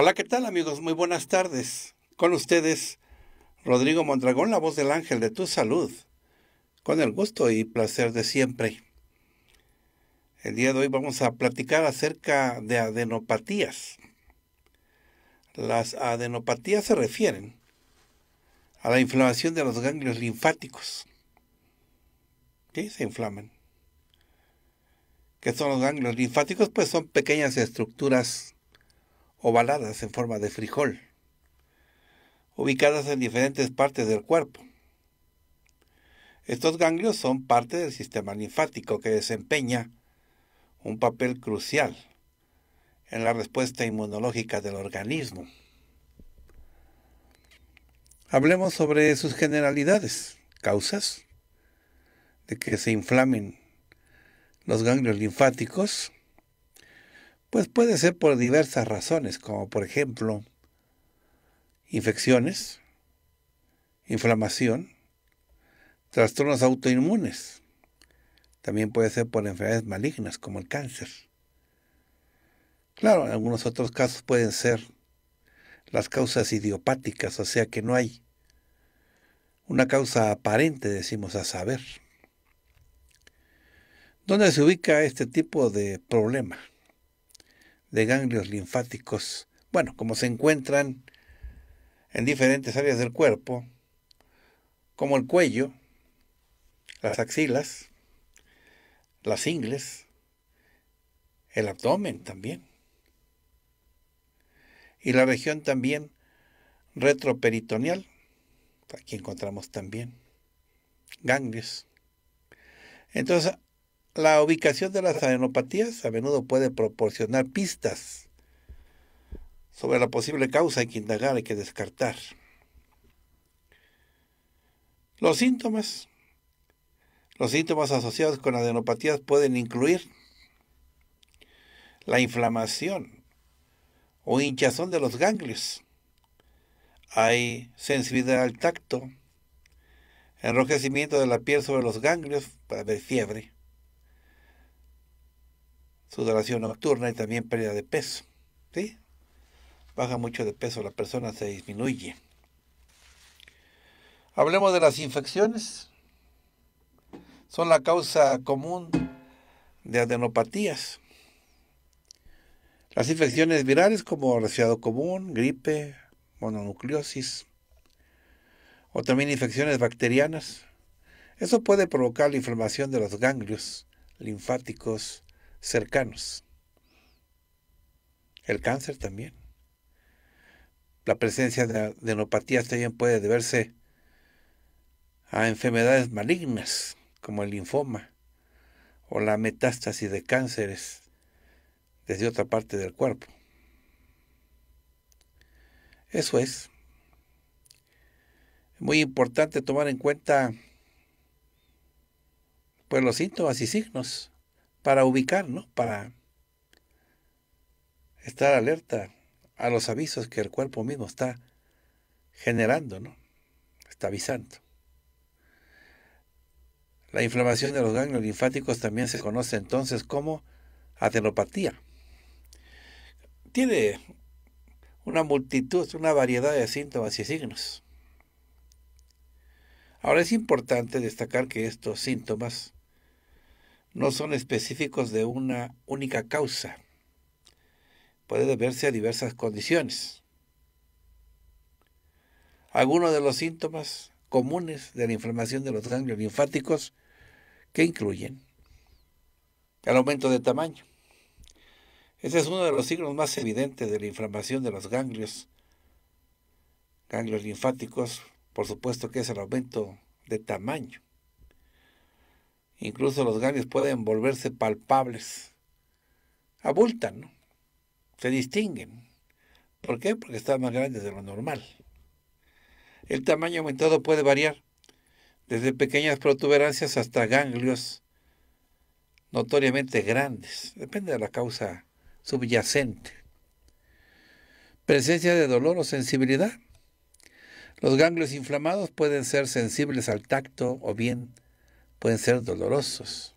Hola, ¿qué tal amigos? Muy buenas tardes. Con ustedes, Rodrigo Mondragón, la voz del ángel de tu salud, con el gusto y placer de siempre. El día de hoy vamos a platicar acerca de adenopatías. Las adenopatías se refieren a la inflamación de los ganglios linfáticos. ¿Sí? Se inflaman. ¿Qué son los ganglios linfáticos? Pues son pequeñas estructuras ovaladas en forma de frijol, ubicadas en diferentes partes del cuerpo. Estos ganglios son parte del sistema linfático que desempeña un papel crucial en la respuesta inmunológica del organismo. Hablemos sobre sus generalidades, causas de que se inflamen los ganglios linfáticos, pues puede ser por diversas razones, como por ejemplo infecciones, inflamación, trastornos autoinmunes. También puede ser por enfermedades malignas, como el cáncer. Claro, en algunos otros casos pueden ser las causas idiopáticas, o sea que no hay una causa aparente, decimos, a saber. ¿Dónde se ubica este tipo de problema? de ganglios linfáticos, bueno, como se encuentran en diferentes áreas del cuerpo, como el cuello, las axilas, las ingles, el abdomen también, y la región también retroperitoneal, aquí encontramos también ganglios. Entonces, la ubicación de las adenopatías a menudo puede proporcionar pistas sobre la posible causa, y que indagar, y que descartar. Los síntomas. Los síntomas asociados con adenopatías pueden incluir la inflamación o hinchazón de los ganglios. Hay sensibilidad al tacto, enrojecimiento de la piel sobre los ganglios, para ver fiebre, sudoración nocturna y también pérdida de peso. ¿sí? Baja mucho de peso, la persona se disminuye. Hablemos de las infecciones. Son la causa común de adenopatías. Las infecciones virales como resfriado común, gripe, mononucleosis o también infecciones bacterianas. Eso puede provocar la inflamación de los ganglios linfáticos cercanos. El cáncer también. La presencia de adenopatías también puede deberse a enfermedades malignas como el linfoma o la metástasis de cánceres desde otra parte del cuerpo. Eso es muy importante tomar en cuenta pues los síntomas y signos para ubicar, para estar alerta a los avisos que el cuerpo mismo está generando, ¿no? Está avisando. La inflamación de los ganglios linfáticos también se conoce entonces como adenopatía. Tiene una multitud, una variedad de síntomas y signos. Ahora es importante destacar que estos síntomas no son específicos de una única causa. Puede deberse a diversas condiciones. Algunos de los síntomas comunes de la inflamación de los ganglios linfáticos que incluyen el aumento de tamaño. Ese es uno de los signos más evidentes de la inflamación de los ganglios. Ganglios linfáticos, por supuesto que es el aumento de tamaño. Incluso los ganglios pueden volverse palpables. Abultan, ¿no? se distinguen. ¿Por qué? Porque están más grandes de lo normal. El tamaño aumentado puede variar, desde pequeñas protuberancias hasta ganglios notoriamente grandes. Depende de la causa subyacente. Presencia de dolor o sensibilidad. Los ganglios inflamados pueden ser sensibles al tacto o bien pueden ser dolorosos.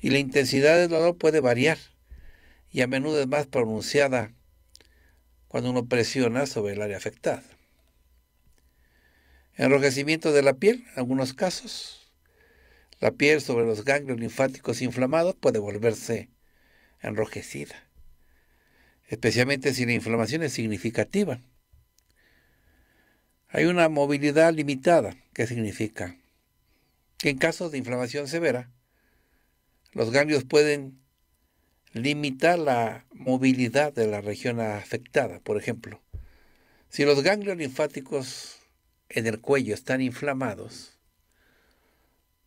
Y la intensidad del dolor puede variar y a menudo es más pronunciada cuando uno presiona sobre el área afectada. Enrojecimiento de la piel, en algunos casos. La piel sobre los ganglios linfáticos inflamados puede volverse enrojecida, especialmente si la inflamación es significativa. Hay una movilidad limitada, que significa en casos de inflamación severa, los ganglios pueden limitar la movilidad de la región afectada. Por ejemplo, si los ganglios linfáticos en el cuello están inflamados,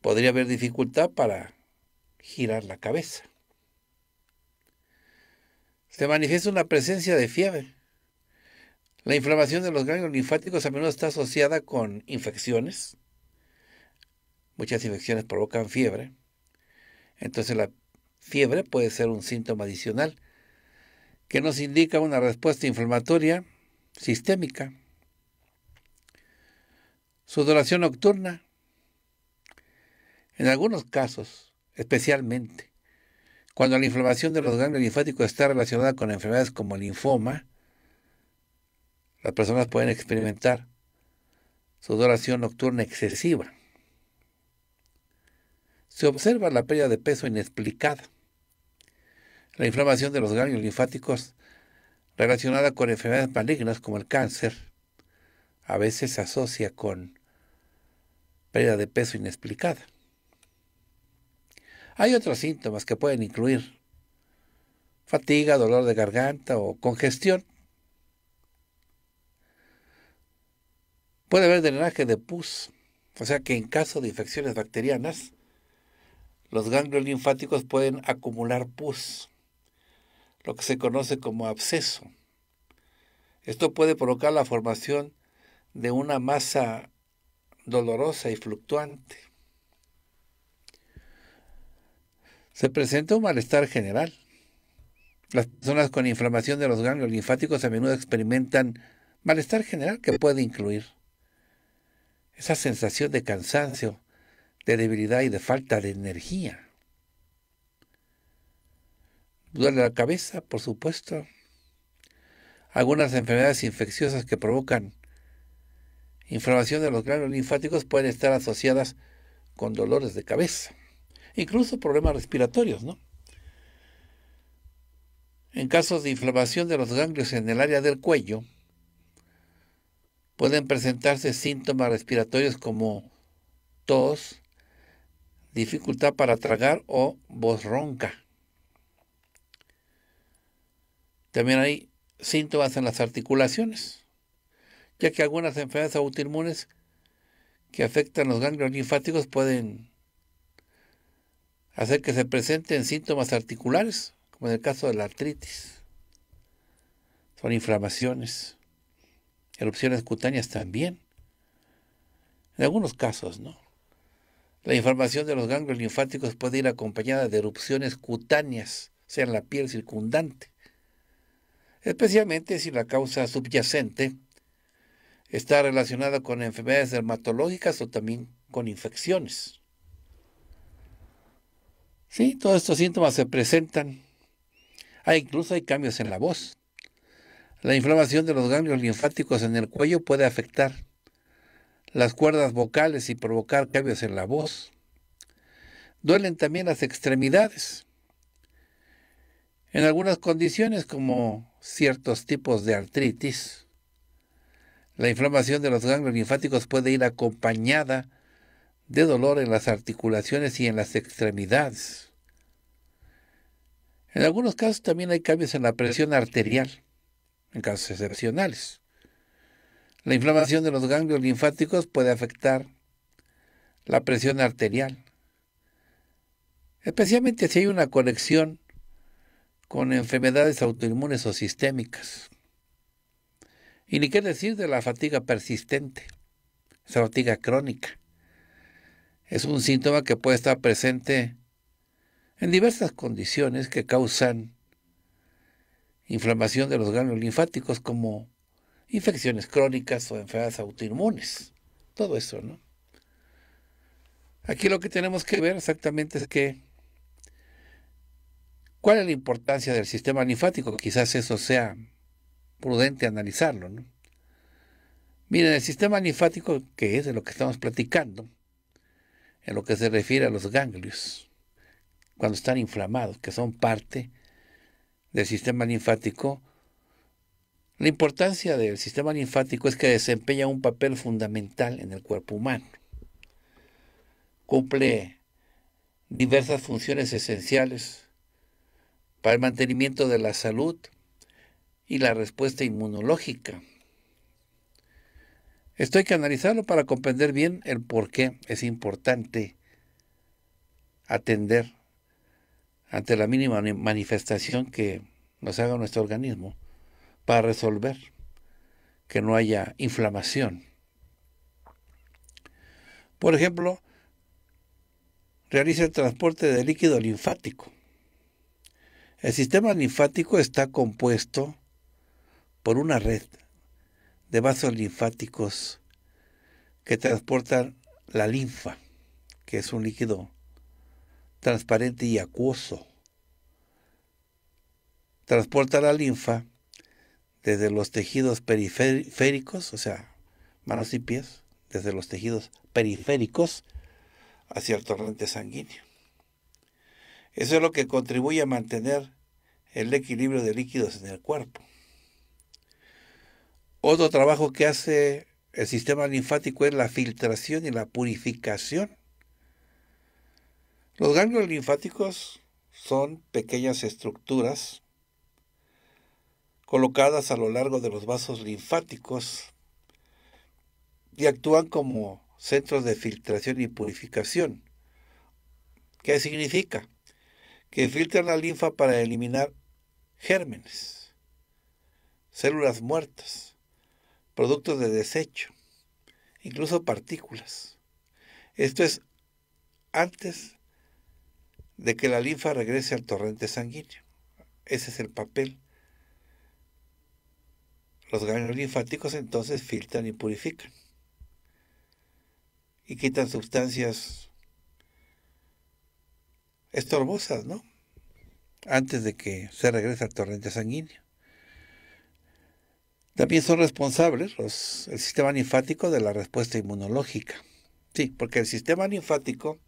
podría haber dificultad para girar la cabeza. Se manifiesta una presencia de fiebre. La inflamación de los ganglios linfáticos a menudo está asociada con infecciones, Muchas infecciones provocan fiebre. Entonces la fiebre puede ser un síntoma adicional que nos indica una respuesta inflamatoria sistémica. Sudoración nocturna. En algunos casos, especialmente cuando la inflamación de los ganglios linfáticos está relacionada con enfermedades como el linfoma, las personas pueden experimentar sudoración nocturna excesiva se observa la pérdida de peso inexplicada. La inflamación de los ganglios linfáticos relacionada con enfermedades malignas como el cáncer a veces se asocia con pérdida de peso inexplicada. Hay otros síntomas que pueden incluir fatiga, dolor de garganta o congestión. Puede haber drenaje de pus, o sea que en caso de infecciones bacterianas, los ganglios linfáticos pueden acumular pus, lo que se conoce como absceso. Esto puede provocar la formación de una masa dolorosa y fluctuante. Se presenta un malestar general. Las personas con inflamación de los ganglios linfáticos a menudo experimentan malestar general que puede incluir esa sensación de cansancio, de debilidad y de falta de energía. Duele la cabeza, por supuesto. Algunas enfermedades infecciosas que provocan inflamación de los ganglios linfáticos pueden estar asociadas con dolores de cabeza, incluso problemas respiratorios, ¿no? En casos de inflamación de los ganglios en el área del cuello, pueden presentarse síntomas respiratorios como tos, dificultad para tragar o voz ronca. También hay síntomas en las articulaciones, ya que algunas enfermedades autoinmunes que afectan los ganglios linfáticos pueden hacer que se presenten síntomas articulares, como en el caso de la artritis. Son inflamaciones, erupciones cutáneas también. En algunos casos, ¿no? La inflamación de los ganglios linfáticos puede ir acompañada de erupciones cutáneas, sea en la piel circundante, especialmente si la causa subyacente está relacionada con enfermedades dermatológicas o también con infecciones. Sí, todos estos síntomas se presentan. Ah, incluso hay cambios en la voz. La inflamación de los ganglios linfáticos en el cuello puede afectar las cuerdas vocales y provocar cambios en la voz. Duelen también las extremidades. En algunas condiciones, como ciertos tipos de artritis, la inflamación de los ganglios linfáticos puede ir acompañada de dolor en las articulaciones y en las extremidades. En algunos casos también hay cambios en la presión arterial, en casos excepcionales. La inflamación de los ganglios linfáticos puede afectar la presión arterial, especialmente si hay una conexión con enfermedades autoinmunes o sistémicas. Y ni qué decir de la fatiga persistente, esa fatiga crónica. Es un síntoma que puede estar presente en diversas condiciones que causan inflamación de los ganglios linfáticos como infecciones crónicas o enfermedades autoinmunes. Todo eso, ¿no? Aquí lo que tenemos que ver exactamente es que cuál es la importancia del sistema linfático. Quizás eso sea prudente analizarlo, ¿no? Miren, el sistema linfático, que es de lo que estamos platicando, en lo que se refiere a los ganglios, cuando están inflamados, que son parte del sistema linfático, la importancia del sistema linfático es que desempeña un papel fundamental en el cuerpo humano. Cumple diversas funciones esenciales para el mantenimiento de la salud y la respuesta inmunológica. Esto hay que analizarlo para comprender bien el por qué es importante atender ante la mínima manifestación que nos haga nuestro organismo para resolver, que no haya inflamación. Por ejemplo, realiza el transporte de líquido linfático. El sistema linfático está compuesto por una red de vasos linfáticos que transportan la linfa, que es un líquido transparente y acuoso. Transporta la linfa desde los tejidos periféricos, o sea, manos y pies, desde los tejidos periféricos hacia el torrente sanguíneo. Eso es lo que contribuye a mantener el equilibrio de líquidos en el cuerpo. Otro trabajo que hace el sistema linfático es la filtración y la purificación. Los ganglios linfáticos son pequeñas estructuras colocadas a lo largo de los vasos linfáticos y actúan como centros de filtración y purificación. ¿Qué significa? Que filtran la linfa para eliminar gérmenes, células muertas, productos de desecho, incluso partículas. Esto es antes de que la linfa regrese al torrente sanguíneo. Ese es el papel los ganglios linfáticos entonces filtran y purifican y quitan sustancias estorbosas, ¿no? Antes de que se regrese al torrente sanguíneo. También son responsables el sistema linfático de la respuesta inmunológica. Sí, porque el sistema linfático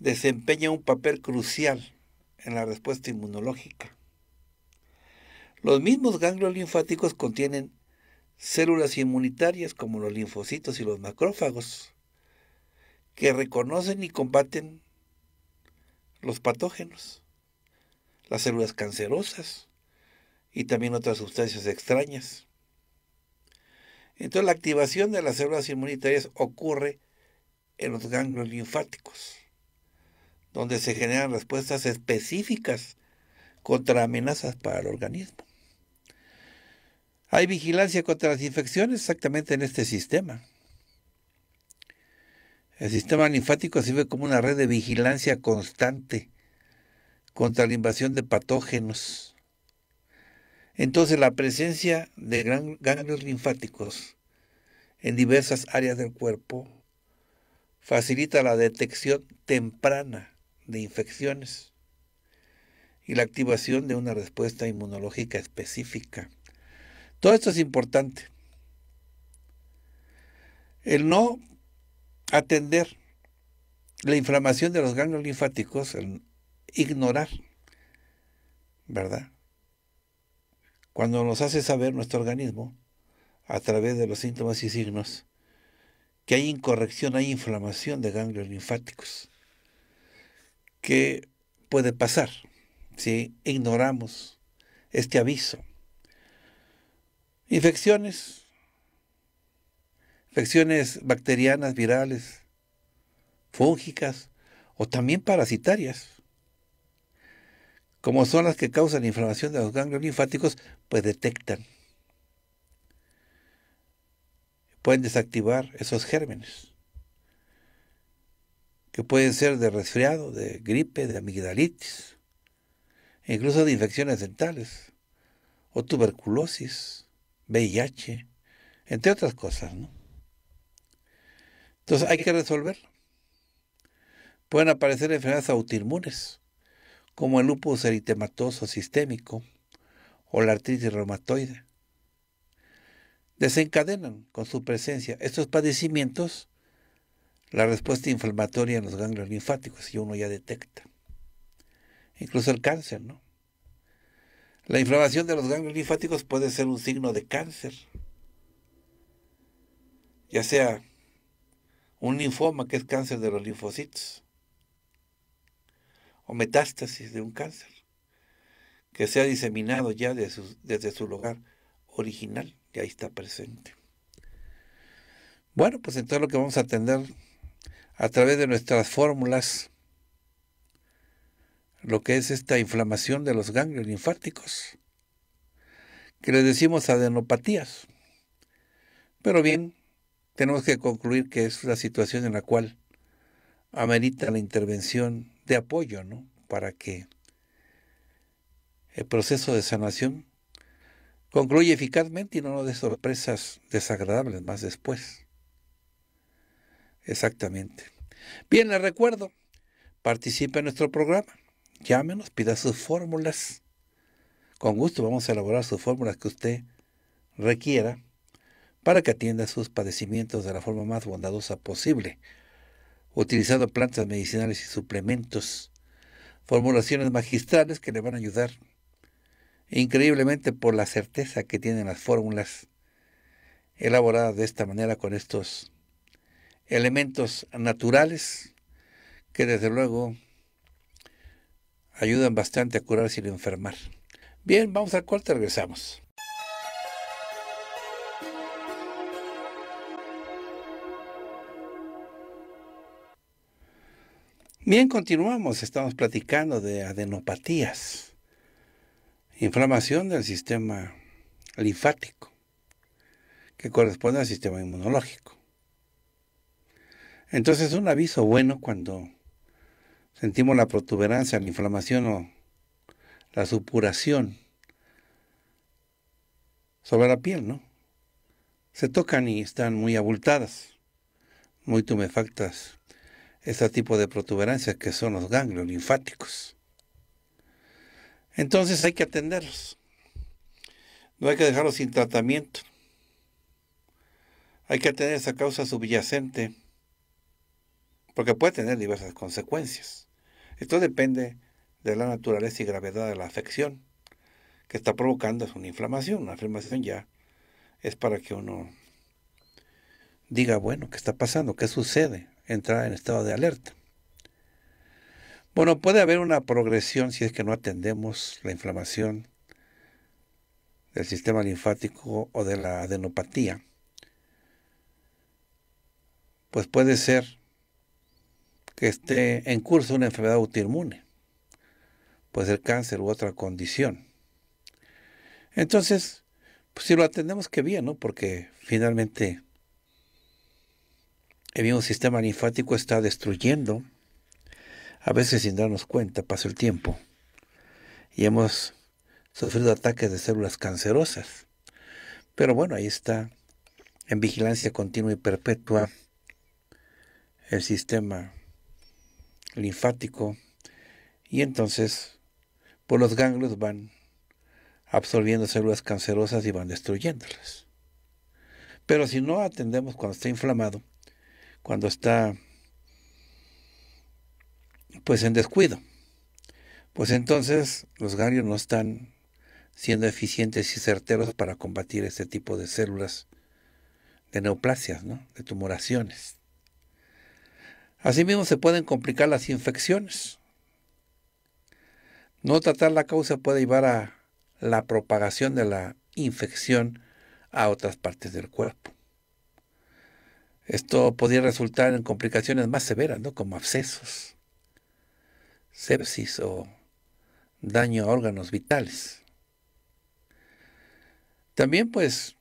desempeña un papel crucial en la respuesta inmunológica. Los mismos ganglios linfáticos contienen células inmunitarias como los linfocitos y los macrófagos que reconocen y combaten los patógenos, las células cancerosas y también otras sustancias extrañas. Entonces la activación de las células inmunitarias ocurre en los ganglios linfáticos, donde se generan respuestas específicas contra amenazas para el organismo. Hay vigilancia contra las infecciones exactamente en este sistema. El sistema linfático sirve como una red de vigilancia constante contra la invasión de patógenos. Entonces la presencia de ganglios linfáticos en diversas áreas del cuerpo facilita la detección temprana de infecciones y la activación de una respuesta inmunológica específica. Todo esto es importante. El no atender la inflamación de los ganglios linfáticos, el ignorar, ¿verdad? Cuando nos hace saber nuestro organismo, a través de los síntomas y signos, que hay incorrección, hay inflamación de ganglios linfáticos, ¿Qué puede pasar si ignoramos este aviso. Infecciones, infecciones bacterianas, virales, fúngicas o también parasitarias, como son las que causan inflamación de los ganglios linfáticos, pues detectan. Pueden desactivar esos gérmenes, que pueden ser de resfriado, de gripe, de amigdalitis, incluso de infecciones dentales o tuberculosis VIH, entre otras cosas, ¿no? Entonces hay que resolverlo. Pueden aparecer enfermedades autoinmunes, como el lupus eritematoso sistémico o la artritis reumatoide. Desencadenan con su presencia estos padecimientos la respuesta inflamatoria en los ganglios linfáticos, y uno ya detecta. Incluso el cáncer, ¿no? La inflamación de los ganglios linfáticos puede ser un signo de cáncer, ya sea un linfoma, que es cáncer de los linfocitos, o metástasis de un cáncer, que se ha diseminado ya desde su lugar original, y ahí está presente. Bueno, pues entonces lo que vamos a atender a través de nuestras fórmulas lo que es esta inflamación de los ganglios linfáticos, que le decimos adenopatías. Pero bien, tenemos que concluir que es una situación en la cual amerita la intervención de apoyo, ¿no? Para que el proceso de sanación concluya eficazmente y no nos dé sorpresas desagradables más después. Exactamente. Bien, les recuerdo, participe en nuestro programa. Llámenos, pida sus fórmulas. Con gusto vamos a elaborar sus fórmulas que usted requiera para que atienda sus padecimientos de la forma más bondadosa posible, utilizando plantas medicinales y suplementos, formulaciones magistrales que le van a ayudar increíblemente por la certeza que tienen las fórmulas elaboradas de esta manera con estos elementos naturales que desde luego ayudan bastante a curar sin enfermar. Bien, vamos al corte, regresamos. Bien, continuamos. Estamos platicando de adenopatías, inflamación del sistema linfático, que corresponde al sistema inmunológico. Entonces, un aviso bueno cuando sentimos la protuberancia, la inflamación o la supuración sobre la piel, ¿no? Se tocan y están muy abultadas, muy tumefactas, este tipo de protuberancias que son los ganglios linfáticos. Entonces hay que atenderlos. No hay que dejarlos sin tratamiento. Hay que atender esa causa subyacente, porque puede tener diversas consecuencias. Esto depende de la naturaleza y gravedad de la afección que está provocando es una inflamación. Una afirmación ya es para que uno diga, bueno, ¿qué está pasando? ¿Qué sucede? Entrar en estado de alerta. Bueno, puede haber una progresión si es que no atendemos la inflamación del sistema linfático o de la adenopatía. Pues puede ser que esté en curso una enfermedad autoinmune, puede ser cáncer u otra condición. Entonces, pues si lo atendemos, que bien, ¿no? Porque finalmente el mismo sistema linfático está destruyendo, a veces sin darnos cuenta, pasó el tiempo, y hemos sufrido ataques de células cancerosas. Pero bueno, ahí está, en vigilancia continua y perpetua, el sistema linfático y entonces por pues, los ganglios van absorbiendo células cancerosas y van destruyéndolas. Pero si no atendemos cuando está inflamado, cuando está pues en descuido, pues entonces los ganglios no están siendo eficientes y certeros para combatir este tipo de células de neoplasias, de tumoraciones. Asimismo se pueden complicar las infecciones. No tratar la causa puede llevar a la propagación de la infección a otras partes del cuerpo. Esto podría resultar en complicaciones más severas, ¿no? como abscesos, sepsis o daño a órganos vitales. También pues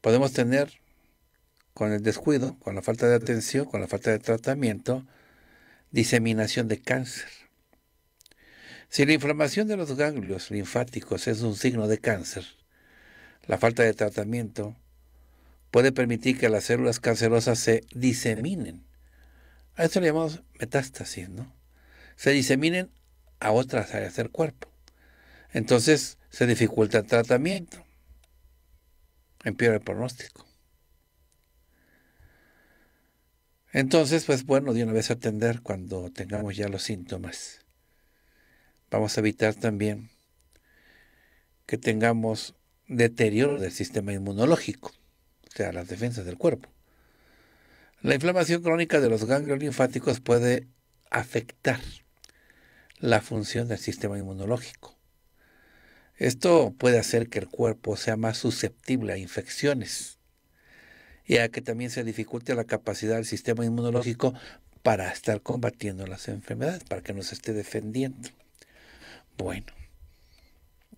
podemos tener con el descuido, con la falta de atención, con la falta de tratamiento, diseminación de cáncer. Si la inflamación de los ganglios linfáticos es un signo de cáncer, la falta de tratamiento puede permitir que las células cancerosas se diseminen. A esto le llamamos metástasis, ¿no? Se diseminen a otras áreas del cuerpo. Entonces se dificulta el tratamiento, empeora el pronóstico. Entonces, pues bueno, de una vez atender cuando tengamos ya los síntomas. Vamos a evitar también que tengamos deterioro del sistema inmunológico, o sea, las defensas del cuerpo. La inflamación crónica de los ganglios linfáticos puede afectar la función del sistema inmunológico. Esto puede hacer que el cuerpo sea más susceptible a infecciones y a que también se dificulte la capacidad del sistema inmunológico para estar combatiendo las enfermedades, para que nos esté defendiendo. Bueno,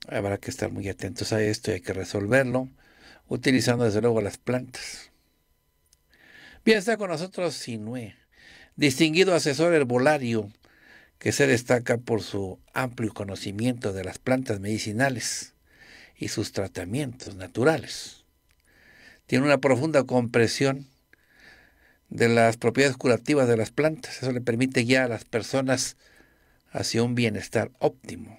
habrá que estar muy atentos a esto y hay que resolverlo utilizando desde luego las plantas. Bien, está con nosotros Sinué distinguido asesor herbolario que se destaca por su amplio conocimiento de las plantas medicinales y sus tratamientos naturales tiene una profunda comprensión de las propiedades curativas de las plantas. Eso le permite ya a las personas hacia un bienestar óptimo,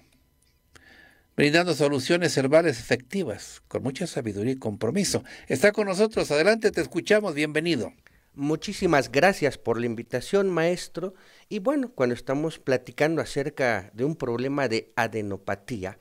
brindando soluciones herbales efectivas, con mucha sabiduría y compromiso. Está con nosotros, adelante, te escuchamos, bienvenido. Muchísimas gracias por la invitación, maestro. Y bueno, cuando estamos platicando acerca de un problema de adenopatía,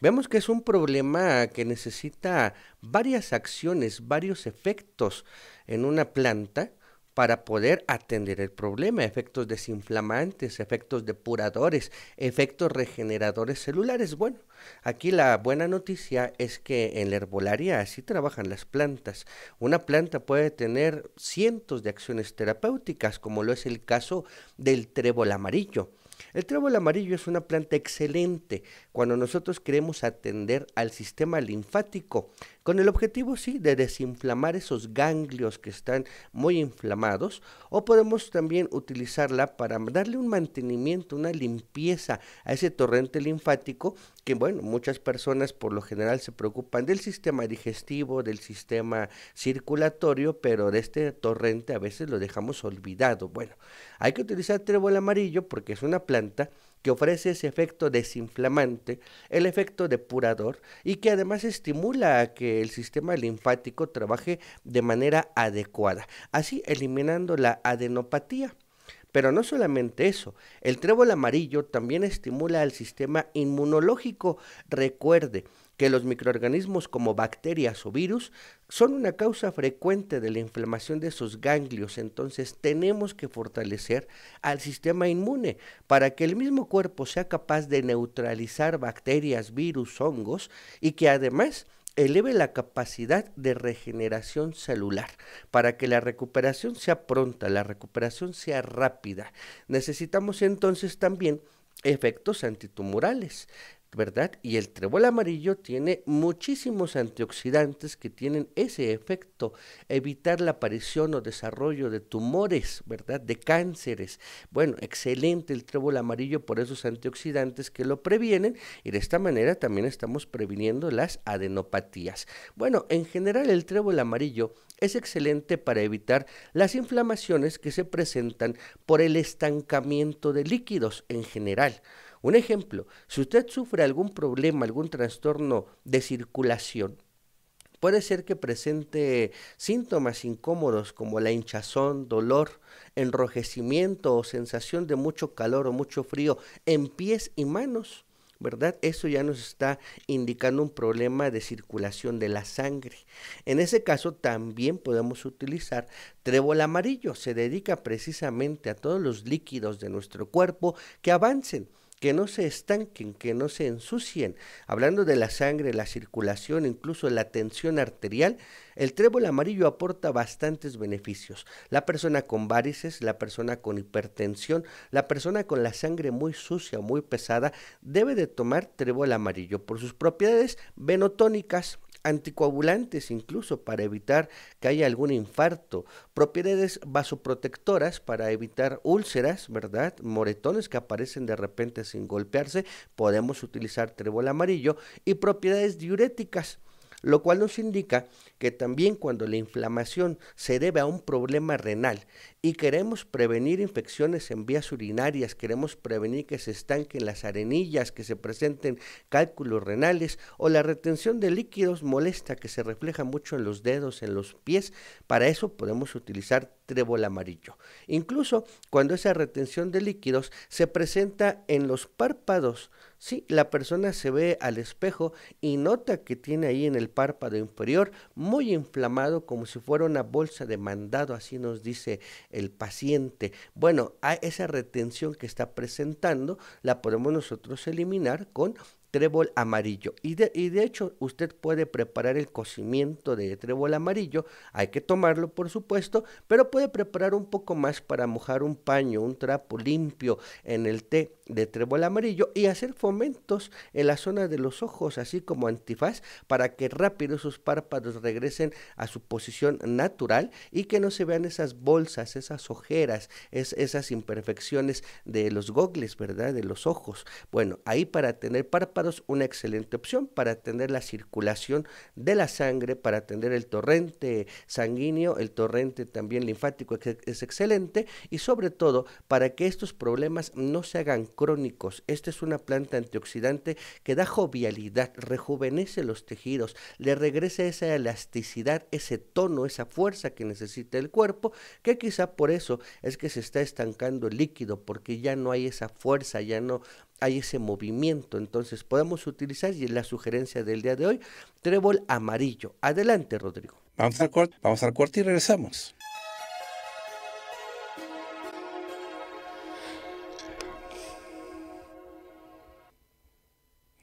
Vemos que es un problema que necesita varias acciones, varios efectos en una planta para poder atender el problema, efectos desinflamantes, efectos depuradores, efectos regeneradores celulares. Bueno, aquí la buena noticia es que en la herbolaria así trabajan las plantas. Una planta puede tener cientos de acciones terapéuticas, como lo es el caso del trébol amarillo. El trébol amarillo es una planta excelente cuando nosotros queremos atender al sistema linfático, con el objetivo, sí, de desinflamar esos ganglios que están muy inflamados, o podemos también utilizarla para darle un mantenimiento, una limpieza a ese torrente linfático que, bueno, muchas personas por lo general se preocupan del sistema digestivo, del sistema circulatorio, pero de este torrente a veces lo dejamos olvidado. Bueno, hay que utilizar trébol amarillo porque es una planta que ofrece ese efecto desinflamante, el efecto depurador y que además estimula a que el sistema linfático trabaje de manera adecuada, así eliminando la adenopatía. Pero no solamente eso, el trébol amarillo también estimula al sistema inmunológico. Recuerde, que los microorganismos como bacterias o virus son una causa frecuente de la inflamación de esos ganglios, entonces tenemos que fortalecer al sistema inmune para que el mismo cuerpo sea capaz de neutralizar bacterias, virus, hongos y que además eleve la capacidad de regeneración celular para que la recuperación sea pronta, la recuperación sea rápida. Necesitamos entonces también efectos antitumorales. ¿verdad? Y el trébol amarillo tiene muchísimos antioxidantes que tienen ese efecto, evitar la aparición o desarrollo de tumores, ¿verdad? De cánceres. Bueno, excelente el trébol amarillo por esos antioxidantes que lo previenen y de esta manera también estamos previniendo las adenopatías. Bueno, en general el trébol amarillo es excelente para evitar las inflamaciones que se presentan por el estancamiento de líquidos en general. Un ejemplo, si usted sufre algún problema, algún trastorno de circulación, Puede ser que presente síntomas incómodos como la hinchazón, dolor, enrojecimiento o sensación de mucho calor o mucho frío en pies y manos, ¿verdad? Eso ya nos está indicando un problema de circulación de la sangre. En ese caso también podemos utilizar trébol amarillo. Se dedica precisamente a todos los líquidos de nuestro cuerpo que avancen que no se estanquen, que no se ensucien. Hablando de la sangre, la circulación, incluso la tensión arterial, el trébol amarillo aporta bastantes beneficios. La persona con varices, la persona con hipertensión, la persona con la sangre muy sucia, muy pesada, debe de tomar trébol amarillo por sus propiedades venotónicas anticoagulantes incluso para evitar que haya algún infarto, propiedades vasoprotectoras para evitar úlceras, ¿verdad? Moretones que aparecen de repente sin golpearse, podemos utilizar trébol amarillo y propiedades diuréticas lo cual nos indica que también cuando la inflamación se debe a un problema renal y queremos prevenir infecciones en vías urinarias, queremos prevenir que se estanquen las arenillas, que se presenten cálculos renales o la retención de líquidos molesta que se refleja mucho en los dedos, en los pies, para eso podemos utilizar trébol amarillo. Incluso cuando esa retención de líquidos se presenta en los párpados, si la persona se ve al espejo y nota que tiene ahí en el párpado inferior muy inflamado como si fuera una bolsa de mandado, así nos dice el paciente. Bueno, a esa retención que está presentando la podemos nosotros eliminar con trébol amarillo. Y de, y de, hecho, usted puede preparar el cocimiento de trébol amarillo, hay que tomarlo por supuesto, pero puede preparar un poco más para mojar un paño, un trapo limpio en el té de trébol amarillo y hacer fomentos en la zona de los ojos, así como antifaz, para que rápido sus párpados regresen a su posición natural y que no se vean esas bolsas, esas ojeras, esas imperfecciones de los gogles, ¿verdad? De los ojos. Bueno, ahí para tener párpados, una excelente opción para tener la circulación de la sangre, para tener el torrente sanguíneo, el torrente también linfático es excelente y sobre todo para que estos problemas no se hagan crónicos. Esta es una planta antioxidante que da jovialidad, rejuvenece los tejidos, le regresa esa elasticidad, ese tono, esa fuerza que necesita el cuerpo, que quizá por eso es que se está estancando el líquido, porque ya no hay esa fuerza, ya no hay ese movimiento. Entonces podemos utilizar, y es la sugerencia del día de hoy, trébol amarillo. Adelante, Rodrigo. Vamos al corte, vamos al corte y regresamos.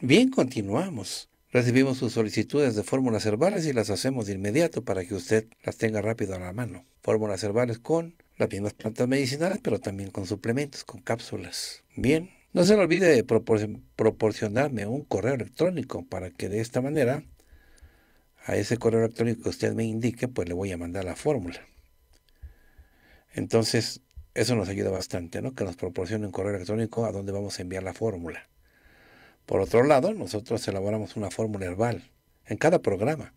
Bien, continuamos. Recibimos sus solicitudes de fórmulas herbales y las hacemos de inmediato para que usted las tenga rápido a la mano. Fórmulas herbales con las mismas plantas medicinales, pero también con suplementos, con cápsulas. Bien, no se le olvide de proporcionarme un correo electrónico para que de esta manera, a ese correo electrónico que usted me indique, pues le voy a mandar la fórmula. Entonces, eso nos ayuda bastante, ¿no? Que nos proporcione un correo electrónico a donde vamos a enviar la fórmula. Por otro lado, nosotros elaboramos una fórmula herbal en cada programa,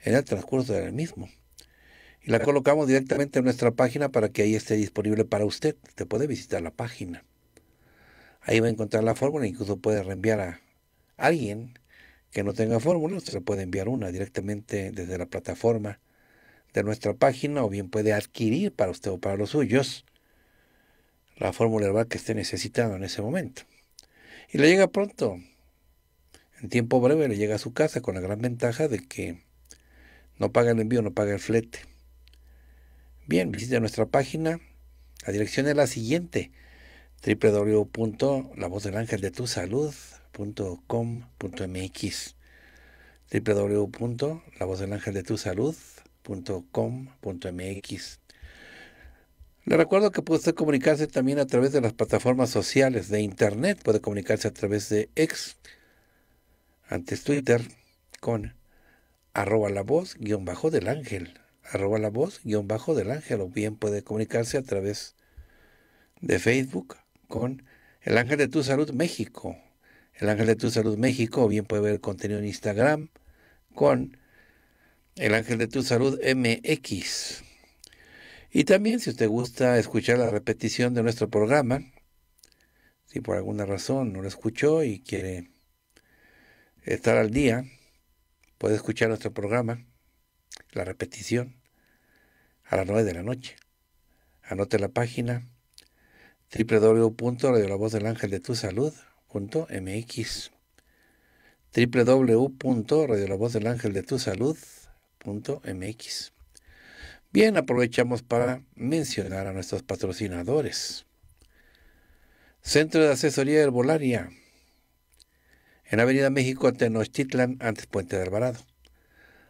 en el transcurso del mismo. Y la colocamos directamente en nuestra página para que ahí esté disponible para usted. Te puede visitar la página. Ahí va a encontrar la fórmula, incluso puede reenviar a alguien que no tenga fórmula, se puede enviar una directamente desde la plataforma de nuestra página o bien puede adquirir para usted o para los suyos la fórmula herbal que esté necesitando en ese momento. Y le llega pronto. En tiempo breve le llega a su casa con la gran ventaja de que no paga el envío, no paga el flete. Bien, visite nuestra página. La dirección es la siguiente: www.lavozdelangeldetusalud.com.mx www.lavozdelangeldetusalud.com.mx le recuerdo que puede usted comunicarse también a través de las plataformas sociales de Internet. Puede comunicarse a través de ex, antes Twitter, con arroba la voz guión bajo del ángel. Arroba la voz guión bajo del ángel. O bien puede comunicarse a través de Facebook con el ángel de tu salud México. El ángel de tu salud México. O bien puede ver contenido en Instagram con el ángel de tu salud MX. Y también, si usted gusta escuchar la repetición de nuestro programa, si por alguna razón no lo escuchó y quiere estar al día, puede escuchar nuestro programa, la repetición, a las 9 de la noche. Anote la página www.radiolavozdelangeldetusalud.mx www.radiolavozdelangeldetusalud.mx Bien, aprovechamos para mencionar a nuestros patrocinadores. Centro de Asesoría Herbolaria, en Avenida México Tenochtitlan, antes Puente de Alvarado.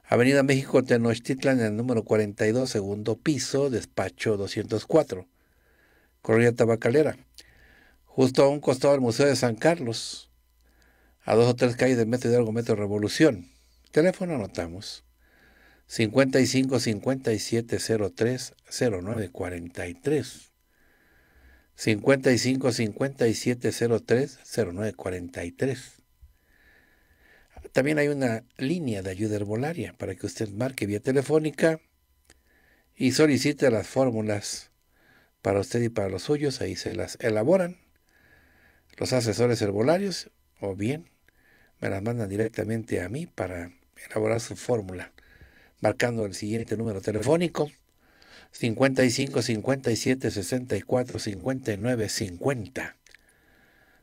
Avenida México Tenochtitlan, en el número 42, segundo piso, despacho 204. Correa Tabacalera, justo a un costado del Museo de San Carlos, a dos o tres calles del metro de Metro Revolución. Teléfono anotamos. 55 57 03 09 43. 55 57 03 09 También hay una línea de ayuda herbolaria para que usted marque vía telefónica y solicite las fórmulas para usted y para los suyos. Ahí se las elaboran los asesores herbolarios o bien me las mandan directamente a mí para elaborar su fórmula marcando el siguiente número telefónico 55 57 64 59 50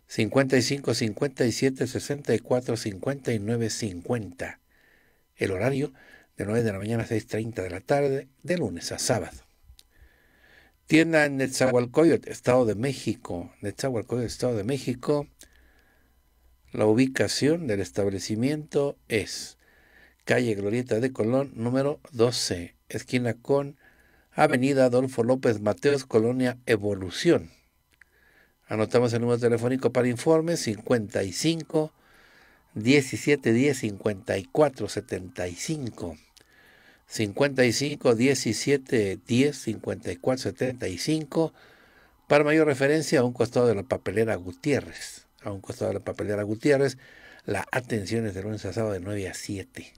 55 57 64 59 50 el horario de 9 de la mañana a 6.30 de la tarde de lunes a sábado tienda en Netzahualcoyot, Estado de México Netzahualcoyot, Estado de México la ubicación del establecimiento es calle Glorieta de Colón, número 12, esquina con Avenida Adolfo López Mateos, Colonia Evolución. Anotamos el número telefónico para informes 55 17 10 54 75. 55 17 10 54 75. Para mayor referencia, a un costado de la papelera Gutiérrez. A un costado de la papelera Gutiérrez, la atención es de lunes a sábado de 9 a 7.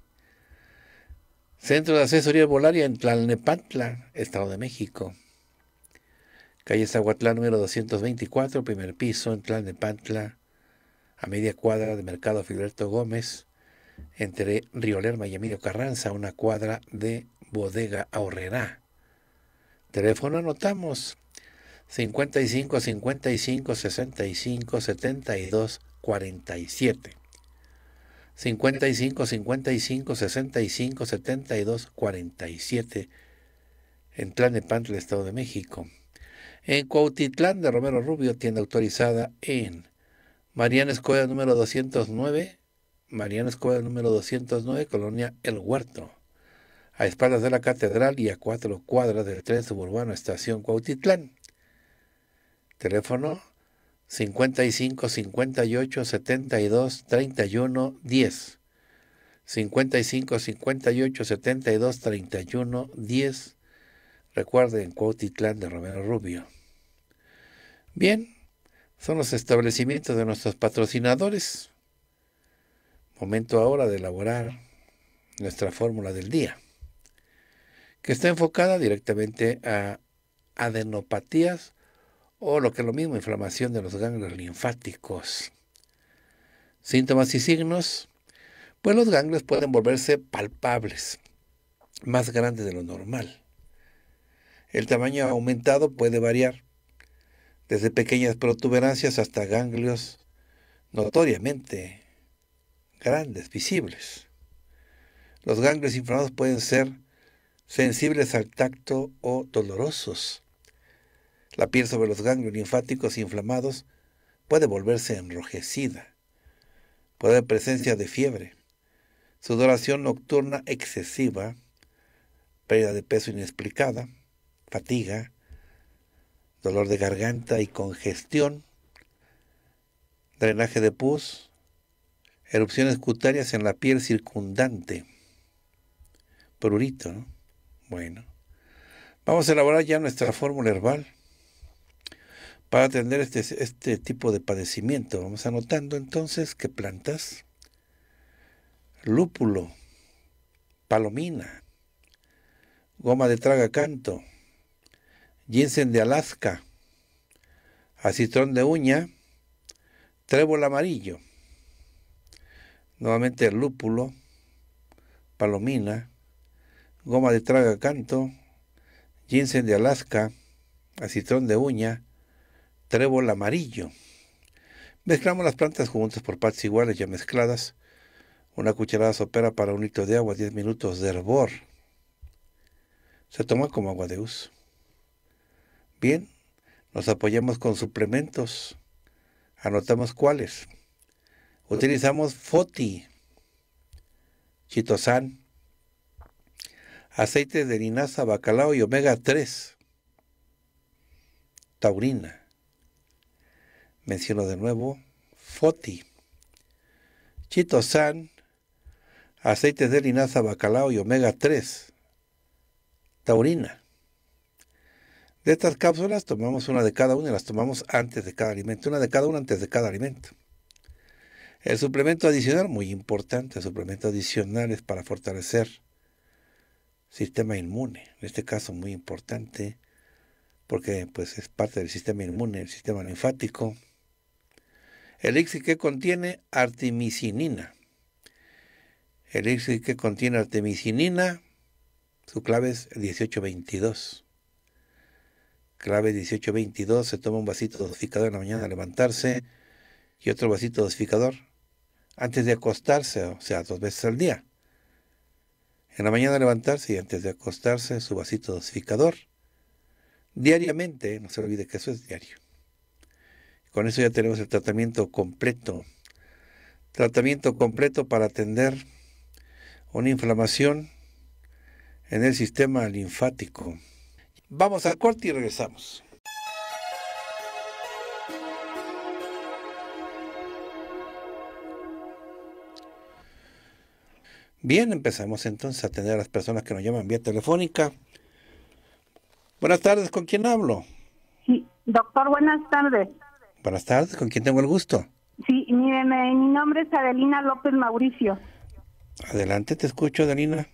Centro de Asesoría Volaria en Tlalnepantla, Estado de México. Calle Zahuatlán número 224, primer piso, en Tlalnepantla, a media cuadra de Mercado Filberto Gómez, entre Riolerma y Emilio Carranza, una cuadra de Bodega Ahorrera. Teléfono anotamos 55 55 65 72 47. 55 55 65 72 47 en Tlalnepantla, el Estado de México. En Cuautitlán de Romero Rubio, tienda autorizada en Mariana Escuela número 209, Mariana Escuela número 209, Colonia El Huerto, a espaldas de la Catedral y a cuatro cuadras del tren suburbano Estación Cuautitlán. Teléfono 55 58 72 31 10. 55 58 72 31 10. Recuerden, Cuautitlán de Romero Rubio. Bien, son los establecimientos de nuestros patrocinadores. Momento ahora de elaborar nuestra fórmula del día, que está enfocada directamente a adenopatías o lo que es lo mismo, inflamación de los ganglios linfáticos. Síntomas y signos, pues los ganglios pueden volverse palpables, más grandes de lo normal. El tamaño aumentado puede variar, desde pequeñas protuberancias hasta ganglios notoriamente grandes, visibles. Los ganglios inflamados pueden ser sensibles al tacto o dolorosos. La piel sobre los ganglios linfáticos inflamados puede volverse enrojecida. Puede haber presencia de fiebre, sudoración nocturna excesiva, pérdida de peso inexplicada, fatiga, dolor de garganta y congestión, drenaje de pus, erupciones cutáneas en la piel circundante, prurito, ¿no? Bueno, vamos a elaborar ya nuestra fórmula herbal para atender este, este, tipo de padecimiento. Vamos anotando entonces que plantas, lúpulo, palomina, goma de traga canto, ginseng de Alaska, acitrón de uña, trébol amarillo, nuevamente lúpulo, palomina, goma de traga canto, ginseng de Alaska, acitrón de uña, trébol amarillo. Mezclamos las plantas juntas por partes iguales ya mezcladas. Una cucharada sopera para un litro de agua, 10 minutos de hervor. Se toma como agua de uso. Bien, nos apoyamos con suplementos. Anotamos cuáles. Utilizamos FOTI, chitosan, Aceite de linaza, bacalao y omega 3, taurina menciono de nuevo, Foti, Chitosan, aceites de linaza, bacalao y omega 3, taurina. De estas cápsulas tomamos una de cada una y las tomamos antes de cada alimento, una de cada una antes de cada alimento. El suplemento adicional, muy importante, el suplemento adicional es para fortalecer sistema inmune, en este caso muy importante, porque pues es parte del sistema inmune, el sistema linfático, elixir que contiene artemisinina. Elixir que contiene artemisinina, su clave es 1822. Clave 1822, se toma un vasito dosificador en la mañana al levantarse y otro vasito dosificador antes de acostarse, o sea, dos veces al día. En la mañana levantarse y antes de acostarse, su vasito dosificador. Diariamente, no se olvide que eso es diario. Con eso ya tenemos el tratamiento completo. Tratamiento completo para atender una inflamación en el sistema linfático. Vamos al corte y regresamos. Bien, empezamos entonces a atender a las personas que nos llaman vía telefónica. Buenas tardes, ¿con quién hablo? Sí, doctor, buenas tardes. Buenas tardes, ¿con quién tengo el gusto? Sí, eh, mi nombre es Adelina López Mauricio. Adelante, te escucho, Adelina.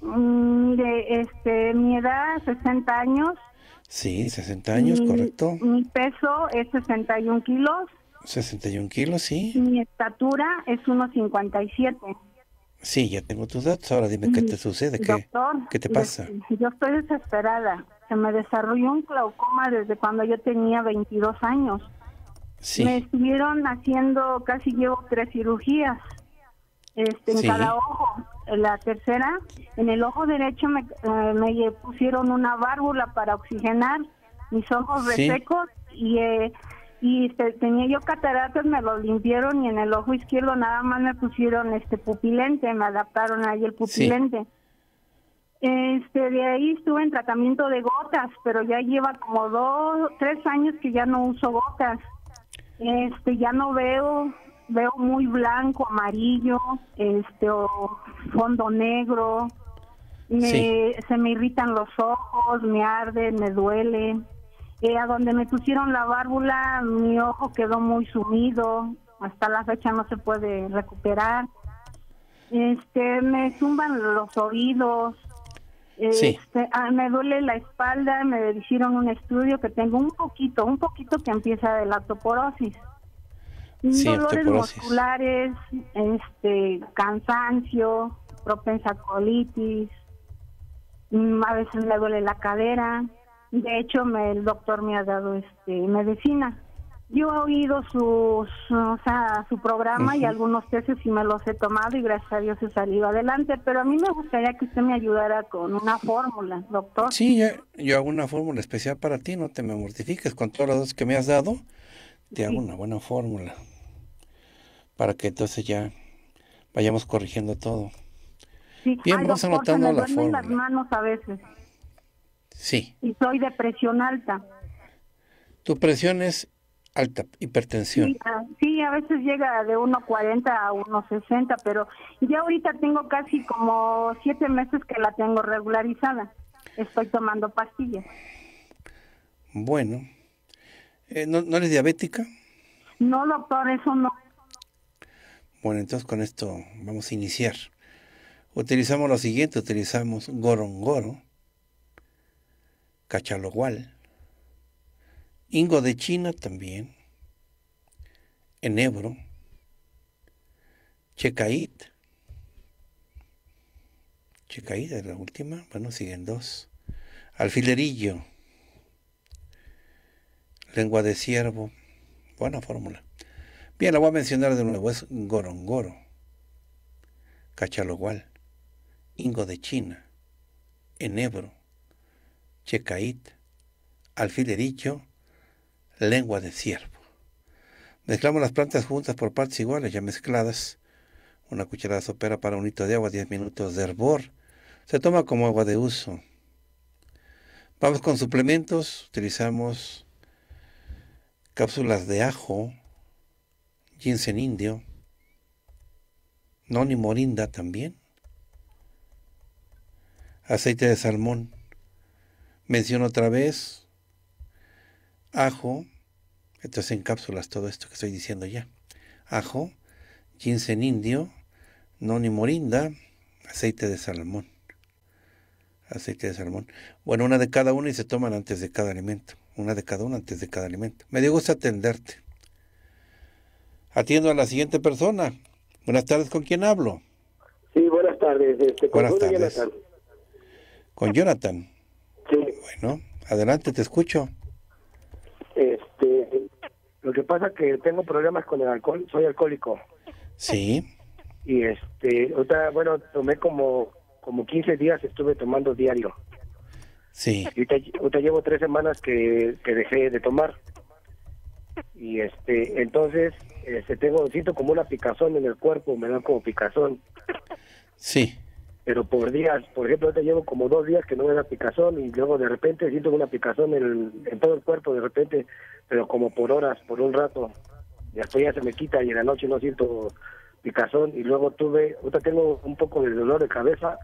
Mm, mire, este, mi edad, 60 años. Sí, 60 años, correcto. Mi peso es 61 kilos. 61 kilos, sí. Mi estatura es 1,57. Sí, ya tengo tus datos. Ahora dime qué te sucede, qué, qué te pasa. Yo estoy desesperada. Se me desarrolló un glaucoma desde cuando yo tenía 22 años. Me estuvieron haciendo, casi llevo tres cirugías este, en cada ojo. La tercera, en el ojo derecho eh, me, pusieron una válvula para oxigenar mis ojos resecos y, eh, y este, tenía yo cataratas, me lo limpiaron y en el ojo izquierdo nada más me pusieron este pupilente, me adaptaron ahí el pupilente. Este, de ahí estuve en tratamiento de gotas, pero ya lleva como dos, tres años que ya no uso gotas. Este, ya no veo, veo muy blanco, amarillo, este, fondo negro. Se me irritan los ojos, me arde, me duele. Eh, a donde me pusieron la válvula, mi ojo quedó muy sumido. Hasta la fecha no se puede recuperar. Este, me zumban los oídos, este, ah, me duele la espalda, me hicieron un estudio que tengo un poquito, un poquito que empieza de la toporosis, Dolores musculares, este, cansancio, propensa colitis, mm, a veces me duele la cadera. De hecho, el doctor me ha dado este medicina. Yo he oído sus, o sea, su programa y algunos testes y me los he tomado y gracias a Dios he salido adelante, pero a mí me gustaría que usted me ayudara con una fórmula, doctor. Sí, yo, hago una fórmula especial para ti, no te me mortifiques con todas las dos que me has dado, te hago una buena fórmula para que entonces ya vayamos corrigiendo todo. Sí. Bien, Ay, me la las manos a veces. Sí. Y soy de presión alta. Tu presión es alta hipertensión. Sí a, veces llega de 1,40 a 1,60, pero ya ahorita tengo casi como 7 meses que la tengo regularizada. Estoy tomando pastillas. Bueno, eh, ¿no, ¿no eres diabética? No, doctor, eso no. Bueno, entonces con esto vamos a iniciar. Utilizamos lo siguiente, utilizamos gorongoro, cachalogual, Ingo de China también, Enebro, Checait, Checait es la última, bueno, siguen dos, Alfilerillo, Lengua de Ciervo, buena fórmula. Bien, la voy a mencionar de nuevo, es Gorongoro, Cachalogual, Ingo de China, Enebro, Checait, Alfilerillo, lengua de ciervo. Mezclamos las plantas juntas por partes iguales, ya mezcladas. Una cucharada sopera para un litro de agua, 10 minutos de hervor. Se toma como agua de uso. Vamos con suplementos. Utilizamos cápsulas de ajo, ginseng indio, noni morinda también, aceite de salmón. Menciono otra vez ajo, entonces en cápsulas todo esto que estoy diciendo ya, ajo, ginseng indio, noni morinda, aceite de salmón. Aceite de salmón. Bueno, una de cada una y se toman antes de cada alimento. Una de cada una antes de cada alimento. Me dio gusto atenderte. Atiendo a la siguiente persona. Buenas tardes, ¿con quién hablo? Sí, buenas tardes. Este, con buenas tardes. Jonathan. Con Jonathan. Sí. Bueno, adelante, te escucho. Este, lo que pasa que tengo problemas con el alcohol, soy alcohólico. Sí. Y este, otra, bueno, tomé como como 15 días estuve tomando diario. Sí. Y te, llevo tres semanas que, dejé de tomar. Y este, entonces, este, tengo, siento como una picazón en el cuerpo, me da como picazón. Sí pero por días, por ejemplo, te llevo como dos días que no me da picazón y luego de repente siento una picazón en, todo el cuerpo, de repente, pero como por horas, por un rato, y después ya se me quita y en la noche no siento picazón y luego tuve, ahorita tengo un poco de dolor de cabeza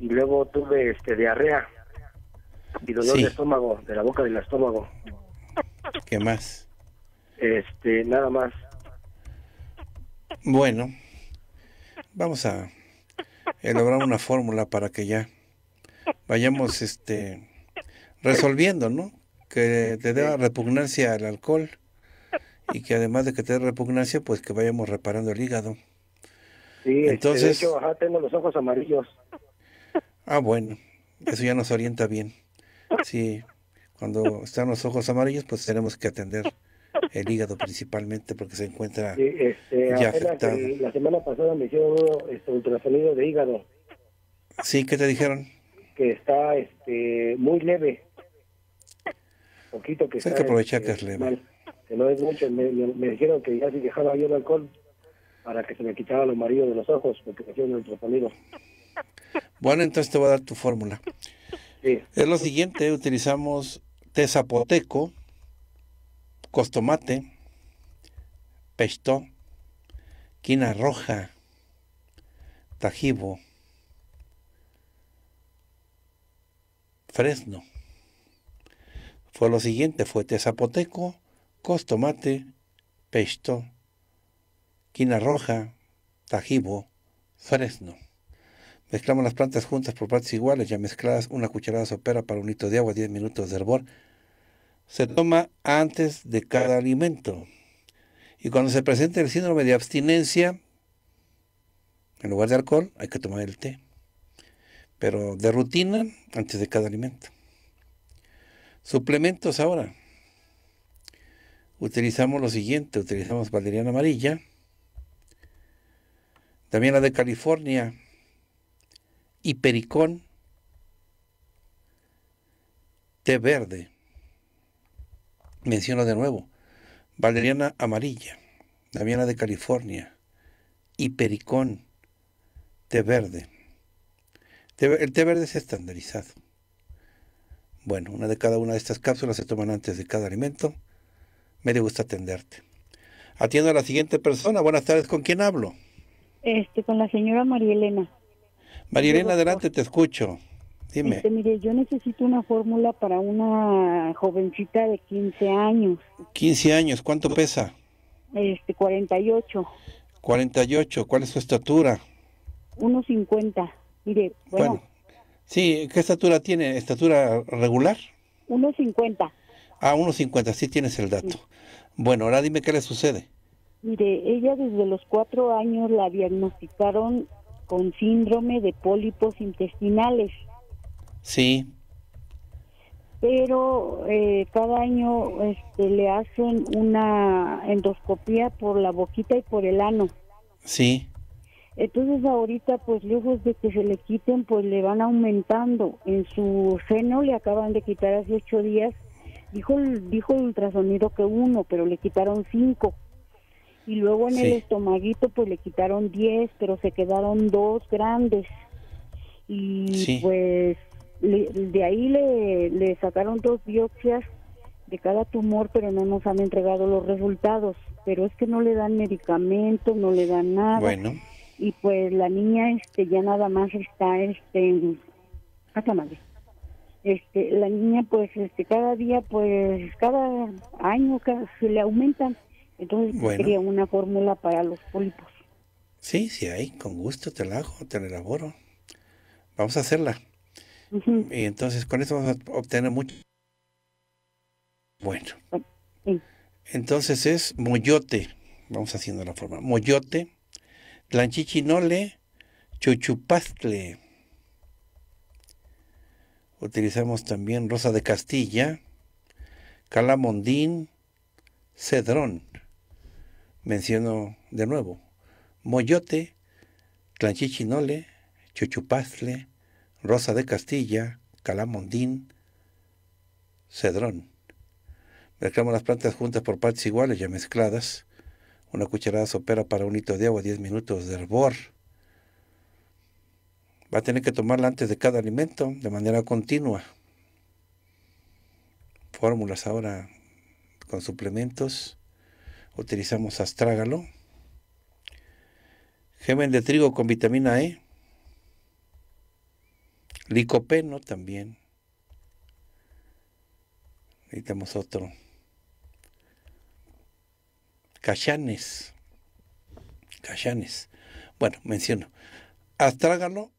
y luego tuve este diarrea y dolor de estómago, de la boca del estómago. ¿Qué más? Este, nada más. Bueno, vamos a elaborar eh, una fórmula para que ya vayamos este resolviendo, ¿no? Que te dé repugnancia al alcohol y que además de que te dé repugnancia, pues que vayamos reparando el hígado. Sí, este, entonces. De tengo los ojos amarillos. Ah, bueno, eso ya nos orienta bien. Sí, cuando están los ojos amarillos, pues tenemos que atender el hígado principalmente porque se encuentra este, afectado. la semana pasada me hicieron un este, ultrasonido de hígado. Sí, ¿qué te dijeron? Que está este, muy leve. Poquito que Hay que aprovechar que es este, leve. Que no es mucho. Me, dijeron que ya si dejaba yo alcohol para que se me quitara lo amarillo de los ojos porque me hicieron el ultrasonido. Bueno, entonces te voy a dar tu fórmula. Es lo siguiente, utilizamos té zapoteco, Costomate, Pesto, Quina Roja, Tajibo, Fresno. Fue lo siguiente, fue Tezapoteco, Costomate, Pesto, Quina Roja, Tajibo, Fresno. Mezclamos las plantas juntas por partes iguales, ya mezcladas, una cucharada sopera para un litro de agua, 10 minutos de hervor se toma antes de cada alimento. Y cuando se presenta el síndrome de abstinencia, en lugar de alcohol, hay que tomar el té. Pero de rutina, antes de cada alimento. Suplementos ahora. Utilizamos lo siguiente, utilizamos valeriana amarilla, también la de California, hipericón, té verde, menciono de nuevo, valeriana amarilla, Damiana de California, y pericón, té verde. El té verde es estandarizado. Bueno, una de cada una de estas cápsulas se toman antes de cada alimento. Me gusta atenderte. Atiendo a la siguiente persona. Buenas tardes, ¿con quién hablo? Este, con la señora María Elena. María Elena, adelante, te escucho. Dime. Este, mire, yo necesito una fórmula para una jovencita de 15 años. 15 años, ¿cuánto pesa? Este, 48. 48, ¿cuál es su estatura? 1,50. Mire, bueno. Sí, ¿qué estatura tiene? ¿Estatura regular? 1,50. Ah, 1,50, sí tienes el dato. Bueno, ahora dime qué le sucede. Mire, ella desde los cuatro años la diagnosticaron con síndrome de pólipos intestinales. Sí. Pero eh, cada año este, le hacen una endoscopía por la boquita y por el ano. Sí. Entonces ahorita, pues lejos de que se le quiten, pues le van aumentando. En su seno le acaban de quitar hace ocho días, dijo, dijo el ultrasonido que uno, pero le quitaron cinco. Y luego en el estomaguito, pues le quitaron diez, pero se quedaron dos grandes. Y pues de ahí le, sacaron dos biopsias de cada tumor, pero no nos han entregado los resultados. Pero es que no le dan medicamento, no le dan nada. Bueno. Y pues la niña este ya nada más está este hasta ah, madre. Este, la niña pues este cada día pues cada año se le aumentan. Entonces sería una fórmula para los pólipos. Sí, sí hay, con gusto te la hago, te la elaboro. Vamos a hacerla. Y entonces con eso vamos a obtener mucho. Bueno. Entonces es moyote, vamos haciendo la forma, moyote, tlanchichinole, chuchupastle. Utilizamos también rosa de Castilla, calamondín, cedrón. Menciono de nuevo, moyote, tlanchichinole, chuchupazle Rosa de Castilla, Calamondín, Cedrón. Mezclamos las plantas juntas por partes iguales ya mezcladas. Una cucharada sopera para un litro de agua, 10 minutos de hervor. Va a tener que tomarla antes de cada alimento de manera continua. Fórmulas ahora con suplementos. Utilizamos astrágalo. Gemen de trigo con vitamina E Licopeno también. Necesitamos otro. Cachanes. Cachanes. Bueno, menciono. Astrágalo,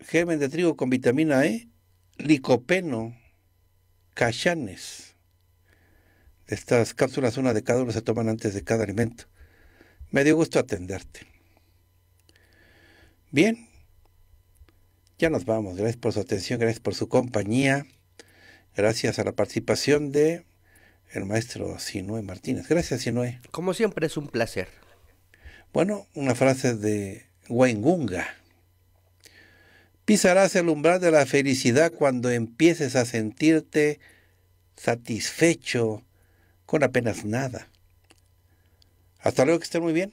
germen de trigo con vitamina E, licopeno, cachanes. Estas cápsulas, una de cada uno, se toman antes de cada alimento. Me dio gusto atenderte. Bien, ya nos vamos. Gracias por su atención, gracias por su compañía. Gracias a la participación de el maestro Sinue Martínez. Gracias, Sinue. Como siempre, es un placer. Bueno, una frase de Wengunga. Pisarás el umbral de la felicidad cuando empieces a sentirte satisfecho con apenas nada. Hasta luego, que estén muy bien.